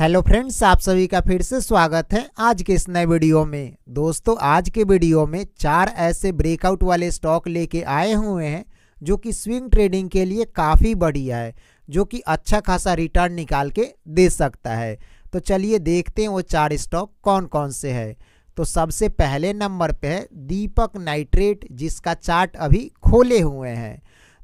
hello friends आप सभी का फिर से स्वागत है आज के इस नए वीडियो में दोस्तों आज के वीडियो में चार ऐसे ब्रेकआउट वाले स्टॉक लेके आए हुए हैं जो कि स्विंग ट्रेडिंग के लिए काफ़ी बढ़िया है जो कि अच्छा खासा रिटर्न निकाल के दे सकता है तो चलिए देखते हैं वो चार स्टॉक कौन कौन से है तो सबसे पहले नंबर पर है दीपक नाइट्रेट जिसका चार्ट अभी खोले हुए हैं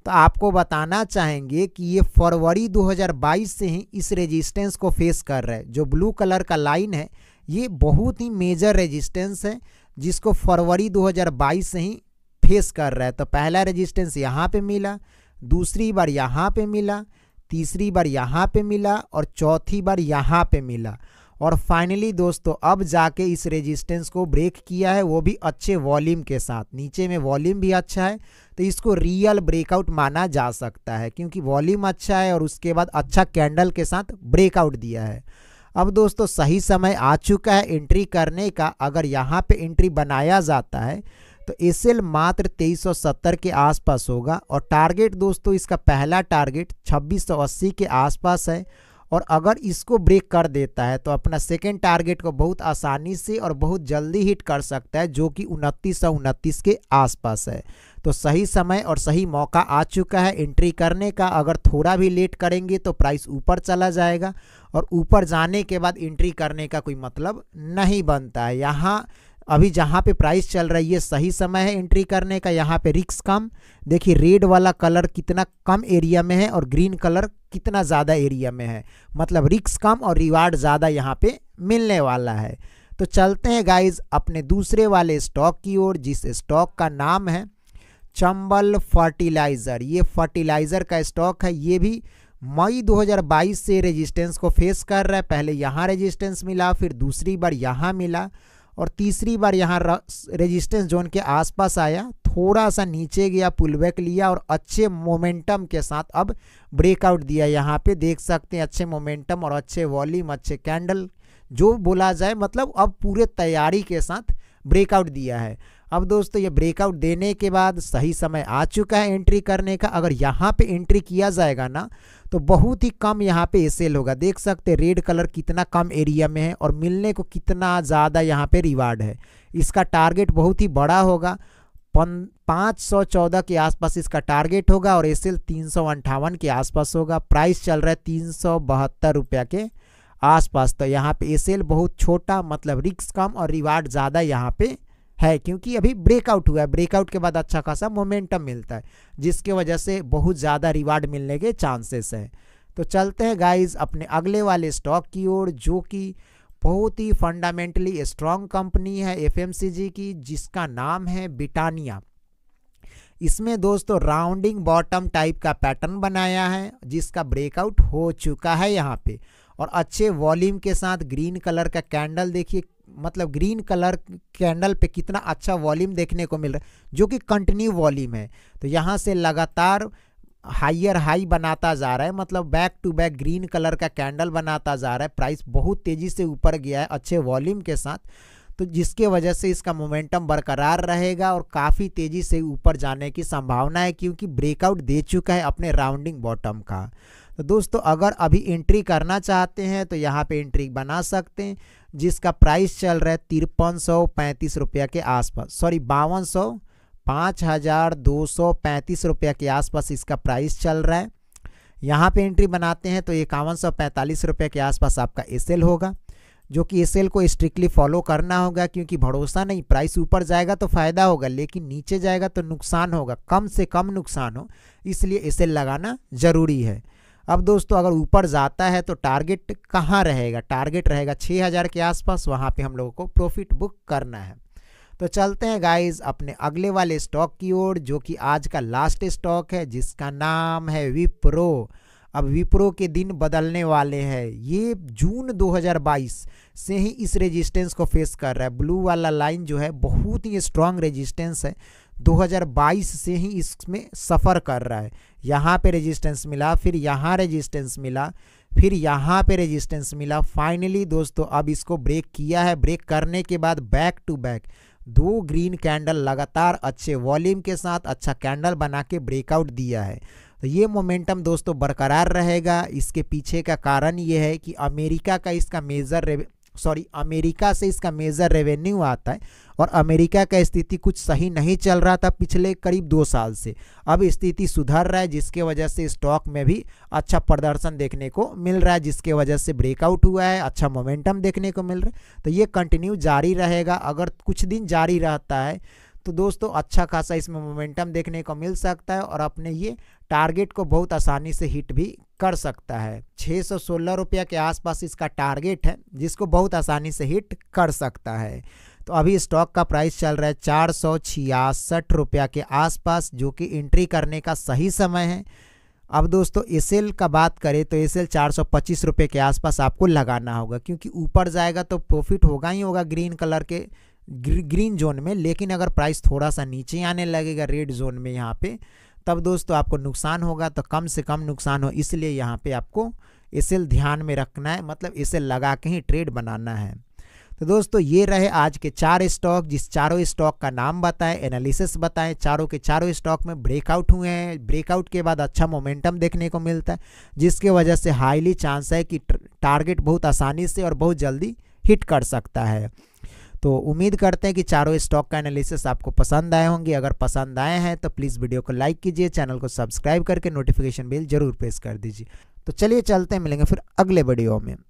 तो आपको बताना चाहेंगे कि ये फरवरी 2022 से ही इस रेजिस्टेंस को फेस कर रहे हैं जो ब्लू कलर का लाइन है ये बहुत ही मेजर रेजिस्टेंस है जिसको फरवरी 2022 से ही फेस कर रहा है तो पहला रेजिस्टेंस यहाँ पे मिला दूसरी बार यहाँ पे मिला तीसरी बार यहाँ पे मिला और चौथी बार यहाँ पे मिला और फाइनली दोस्तों अब जाके इस रेजिस्टेंस को ब्रेक किया है वो भी अच्छे वॉल्यूम के साथ नीचे में वॉल्यूम भी अच्छा है तो इसको रियल ब्रेकआउट माना जा सकता है क्योंकि वॉल्यूम अच्छा है और उसके बाद अच्छा कैंडल के साथ ब्रेकआउट दिया है अब दोस्तों सही समय आ चुका है एंट्री करने का अगर यहाँ पर एंट्री बनाया जाता है तो एस मात्र 2370 के आसपास होगा और टारगेट दोस्तों इसका पहला टारगेट 2680 के आसपास है और अगर इसको ब्रेक कर देता है तो अपना सेकेंड टारगेट को बहुत आसानी से और बहुत जल्दी हिट कर सकता है जो कि उनतीस सौ उनतीस के आसपास है तो सही समय और सही मौका आ चुका है एंट्री करने का अगर थोड़ा भी लेट करेंगे तो प्राइस ऊपर चला जाएगा और ऊपर जाने के बाद एंट्री करने का कोई मतलब नहीं बनता है यहाँ अभी जहाँ पे प्राइस चल रही है सही समय है एंट्री करने का यहाँ पे रिक्स कम देखिए रेड वाला कलर कितना कम एरिया में है और ग्रीन कलर कितना ज़्यादा एरिया में है मतलब रिक्स कम और रिवार्ड ज़्यादा यहाँ पे मिलने वाला है तो चलते हैं गाइज अपने दूसरे वाले स्टॉक की ओर जिस स्टॉक का नाम है चंबल फर्टिलाइज़र ये फर्टिलाइज़र का स्टॉक है ये भी मई 2022 से रेजिस्टेंस को फेस कर रहा है पहले यहाँ रेजिस्टेंस मिला फिर दूसरी बार यहाँ मिला और तीसरी बार यहाँ रेजिस्टेंस जोन के आसपास आया थोड़ा सा नीचे गया पुलबैक लिया और अच्छे मोमेंटम के साथ अब ब्रेकआउट दिया यहाँ पे देख सकते हैं अच्छे मोमेंटम और अच्छे वॉल्यूम अच्छे कैंडल जो बोला जाए मतलब अब पूरे तैयारी के साथ ब्रेकआउट दिया है अब दोस्तों ये ब्रेकआउट देने के बाद सही समय आ चुका है एंट्री करने का अगर यहाँ पे एंट्री किया जाएगा ना तो बहुत ही कम यहाँ पे सेल होगा देख सकते रेड कलर कितना कम एरिया में है और मिलने को कितना ज़्यादा यहाँ पे रिवार्ड है इसका टारगेट बहुत ही बड़ा होगा पाँच सौ चौदह के आसपास इसका टारगेट होगा और एस एल तीन सौ अंठावन के आसपास होगा प्राइस चल रहा है तीन सौ बहत्तर रुपया के आसपास तो यहाँ पे एस एल बहुत छोटा मतलब रिक्स कम और रिवार्ड ज़्यादा यहाँ पे है क्योंकि अभी ब्रेकआउट हुआ है ब्रेकआउट के बाद अच्छा खासा मोमेंटम मिलता है जिसके वजह से बहुत ज़्यादा रिवार्ड मिलने के चांसेस हैं तो चलते हैं गाइज अपने अगले वाले स्टॉक की ओर जो कि बहुत ही फंडामेंटली स्ट्रॉन्ग कंपनी है एफ की जिसका नाम है बिटानिया इसमें दोस्तों राउंडिंग बॉटम टाइप का पैटर्न बनाया है जिसका ब्रेकआउट हो चुका है यहाँ पे और अच्छे वॉल्यूम के साथ ग्रीन कलर का कैंडल देखिए मतलब ग्रीन कलर कैंडल पे कितना अच्छा वॉल्यूम देखने को मिल रहा है जो कि कंटिन्यू वॉल्यूम है तो यहाँ से लगातार हाइयर हाई बनाता जा रहा है मतलब back to back green colour का कैंडल बनाता जा रहा है प्राइस बहुत तेज़ी से ऊपर गया है अच्छे वॉल्यूम के साथ तो जिसके वजह से इसका मोमेंटम बरकरार रहेगा और काफ़ी तेज़ी से ऊपर जाने की संभावना है क्योंकि ब्रेकआउट दे चुका है अपने राउंडिंग बॉटम का तो दोस्तों अगर अभी एंट्री करना चाहते हैं तो यहाँ पे एंट्री बना सकते हैं जिसका प्राइस चल रहा है तिरपन सौ पैंतीस रुपया के आसपास सॉरी बावन सौ पाँच हज़ार दो सौ पैंतीस रुपया के आसपास इसका प्राइस चल रहा है यहाँ पे एंट्री बनाते हैं तो इक्यावन सौ पैंतालीस रुपये के आसपास आपका एल होगा जो कि एसएल को स्ट्रिक्टली फॉलो करना होगा क्योंकि भरोसा नहीं प्राइस ऊपर जाएगा तो फ़ायदा होगा लेकिन नीचे जाएगा तो नुकसान होगा कम से कम नुकसान हो इसलिए एसएल लगाना ज़रूरी है अब दोस्तों अगर ऊपर जाता है तो टारगेट कहाँ रहेगा टारगेट रहेगा 6000 के आसपास वहाँ पे हम लोगों को प्रॉफिट बुक करना है तो चलते हैं गाइस अपने अगले वाले स्टॉक की ओर जो कि आज का लास्ट स्टॉक है जिसका नाम है विप्रो अब विप्रो के दिन बदलने वाले हैं ये जून 2022 से ही इस रेजिस्टेंस को फेस कर रहा है ब्लू वाला लाइन जो है बहुत ही स्ट्रांग रेजिस्टेंस है 2022 से ही इसमें सफ़र कर रहा है यहाँ पे रेजिस्टेंस मिला फिर यहाँ रेजिस्टेंस मिला फिर यहाँ पे रेजिस्टेंस मिला फाइनली दोस्तों अब इसको ब्रेक किया है ब्रेक करने के बाद बैक टू बैक दो ग्रीन कैंडल लगातार अच्छे वॉल्यूम के साथ अच्छा कैंडल बना के ब्रेकआउट दिया है तो ये मोमेंटम दोस्तों बरकरार रहेगा इसके पीछे का कारण ये है कि अमेरिका का इसका मेजर सॉरी अमेरिका से इसका मेजर रेवेन्यू आता है और अमेरिका का स्थिति कुछ सही नहीं चल रहा था पिछले करीब दो साल से अब स्थिति सुधर रहा है जिसके वजह से स्टॉक में भी अच्छा प्रदर्शन देखने को मिल रहा है जिसके वजह से ब्रेकआउट हुआ है अच्छा मोमेंटम देखने को मिल रहा है तो ये कंटिन्यू जारी रहेगा अगर कुछ दिन जारी रहता है तो दोस्तों अच्छा खासा इसमें मोमेंटम देखने को मिल सकता है और अपने ये टारगेट को बहुत आसानी से हिट भी कर सकता है छः सौ सोलह रुपया के आसपास इसका टारगेट है जिसको बहुत आसानी से हिट कर सकता है तो अभी स्टॉक का प्राइस चल रहा है चार सौ छियासठ रुपया के आसपास जो कि एंट्री करने का सही समय है अब दोस्तों एसएल का बात करें तो एसएल चार सौ पच्चीस रुपये के आसपास आपको लगाना होगा क्योंकि ऊपर जाएगा तो प्रॉफिट होगा ही होगा ग्रीन कलर के ग्रीन जोन में लेकिन अगर प्राइस थोड़ा सा नीचे आने लगेगा रेड जोन में यहाँ पे तब दोस्तों आपको नुकसान होगा तो कम से कम नुकसान हो इसलिए यहाँ पे आपको इसे ध्यान में रखना है मतलब इसे लगा के ही ट्रेड बनाना है तो दोस्तों ये रहे आज के चार स्टॉक जिस चारों स्टॉक का नाम बताएं एनालिसिस बताएं चारों के चारों स्टॉक में ब्रेकआउट हुए हैं ब्रेकआउट के बाद अच्छा मोमेंटम देखने को मिलता है जिसके वजह से हाईली चांस है कि टारगेट बहुत आसानी से और बहुत जल्दी हिट कर सकता है तो उम्मीद करते हैं कि चारों स्टॉक का एनालिसिस आपको पसंद आए होंगे अगर पसंद आए हैं तो प्लीज़ वीडियो को लाइक कीजिए चैनल को सब्सक्राइब करके नोटिफिकेशन बिल जरूर प्रेस कर दीजिए तो चलिए चलते हैं मिलेंगे फिर अगले वीडियो में